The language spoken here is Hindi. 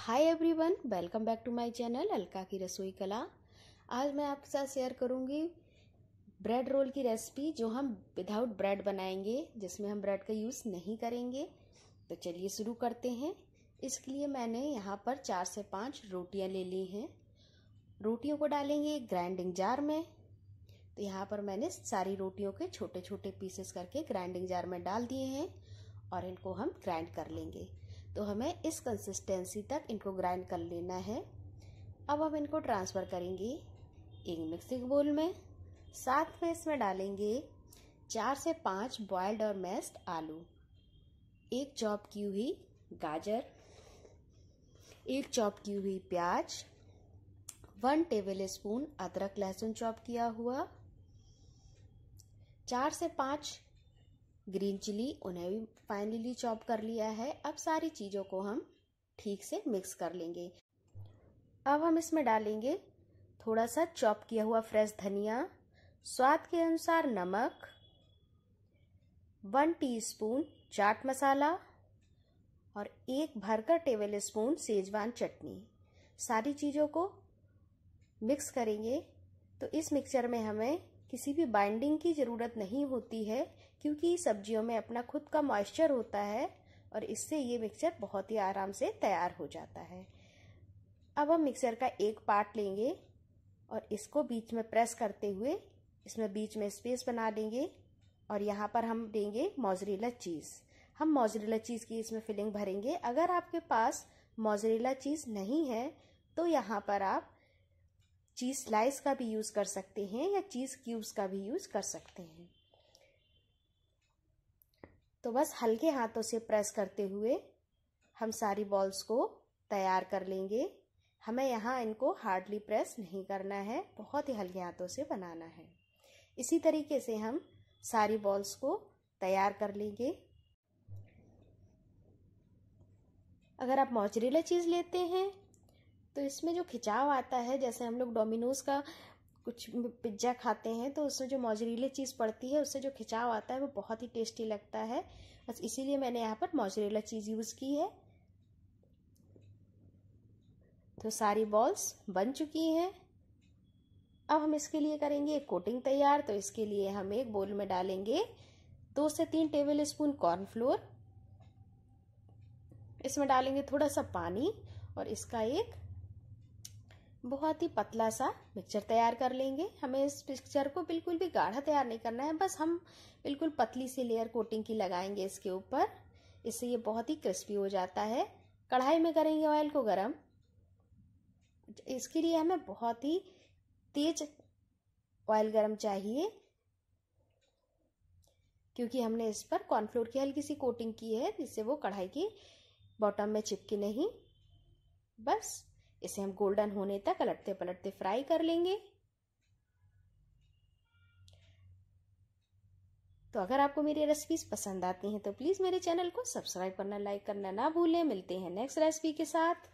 hi everyone welcome back to my channel Alka की रसोई कला आज मैं आपके साथ शेयर करूंगी ब्रेड रोल की रेसिपी जो हम विदाउट ब्रेड बनाएंगे जिसमें हम ब्रेड का यूज़ नहीं करेंगे तो चलिए शुरू करते हैं इसके लिए मैंने यहाँ पर चार से पाँच रोटियाँ ले ली हैं रोटियों को डालेंगे ग्राइंडिंग जार में तो यहाँ पर मैंने सारी रोटियों के छोटे छोटे पीसेस करके ग्राइंडिंग जार में डाल दिए हैं और इनको हम ग्राइंड कर लेंगे तो हमें इस कंसिस्टेंसी तक इनको ग्राइंड कर लेना है अब हम इनको ट्रांसफ़र करेंगे एक मिक्सिंग बोल में साथ में इसमें डालेंगे चार से पाँच बॉयल्ड और मैस्ड आलू एक चॉप की हुई गाजर एक चॉप की हुई प्याज वन टेबल स्पून अदरक लहसुन चॉप किया हुआ चार से पाँच ग्रीन चिली उन्हें भी फाइनली चॉप कर लिया है अब सारी चीज़ों को हम ठीक से मिक्स कर लेंगे अब हम इसमें डालेंगे थोड़ा सा चॉप किया हुआ फ्रेश धनिया स्वाद के अनुसार नमक वन टीस्पून चाट मसाला और एक भरकर टेबल स्पून सेजवान चटनी सारी चीज़ों को मिक्स करेंगे तो इस मिक्सचर में हमें किसी भी बाइंडिंग की ज़रूरत नहीं होती है क्योंकि सब्जियों में अपना खुद का मॉइस्चर होता है और इससे ये मिक्सर बहुत ही आराम से तैयार हो जाता है अब हम मिक्सर का एक पार्ट लेंगे और इसको बीच में प्रेस करते हुए इसमें बीच में स्पेस बना लेंगे और यहाँ पर हम देंगे मोजरेला चीज़ हम मोजरेला चीज़ की इसमें फिलिंग भरेंगे अगर आपके पास मोजरेला चीज़ नहीं है तो यहाँ पर आप चीज़ स्लाइस का भी यूज़ कर सकते हैं या चीज़ क्यूब्स का भी यूज़ कर सकते हैं तो बस हल्के हाथों से प्रेस करते हुए हम सारी बॉल्स को तैयार कर लेंगे हमें यहाँ इनको हार्डली प्रेस नहीं करना है बहुत ही हल्के हाथों से बनाना है इसी तरीके से हम सारी बॉल्स को तैयार कर लेंगे अगर आप मोजरेला चीज़ लेते हैं तो इसमें जो खिंचाव आता है जैसे हम लोग डोमिनोज़ का कुछ पिज्ज़ा खाते हैं तो उसमें जो मोजरीले चीज़ पड़ती है उससे जो खिंचाव आता है वो बहुत ही टेस्टी लगता है बस इसीलिए मैंने यहाँ पर मोजरेला चीज़ यूज़ की है तो सारी बॉल्स बन चुकी हैं अब हम इसके लिए करेंगे एक कोटिंग तैयार तो इसके लिए हम एक बोल में डालेंगे दो से तीन टेबल स्पून कॉर्नफ्लोर इसमें डालेंगे थोड़ा सा पानी और इसका एक बहुत ही पतला सा मिक्सचर तैयार कर लेंगे हमें इस मिक्सचर को बिल्कुल भी गाढ़ा तैयार नहीं करना है बस हम बिल्कुल पतली सी लेयर कोटिंग की लगाएंगे इसके ऊपर इससे ये बहुत ही क्रिस्पी हो जाता है कढ़ाई में करेंगे ऑयल को गरम इसके लिए हमें बहुत ही तेज ऑयल गरम चाहिए क्योंकि हमने इस पर कॉर्नफ्लोर की हल्की सी कोटिंग की है जिससे वो कढ़ाई की बॉटम में चिपकी नहीं बस इसे हम गोल्डन होने तक पलटते पलटते फ्राई कर लेंगे तो अगर आपको मेरी रेसिपीज पसंद आती हैं तो प्लीज़ मेरे चैनल को सब्सक्राइब करना लाइक करना ना भूलें मिलते हैं नेक्स्ट रेसिपी के साथ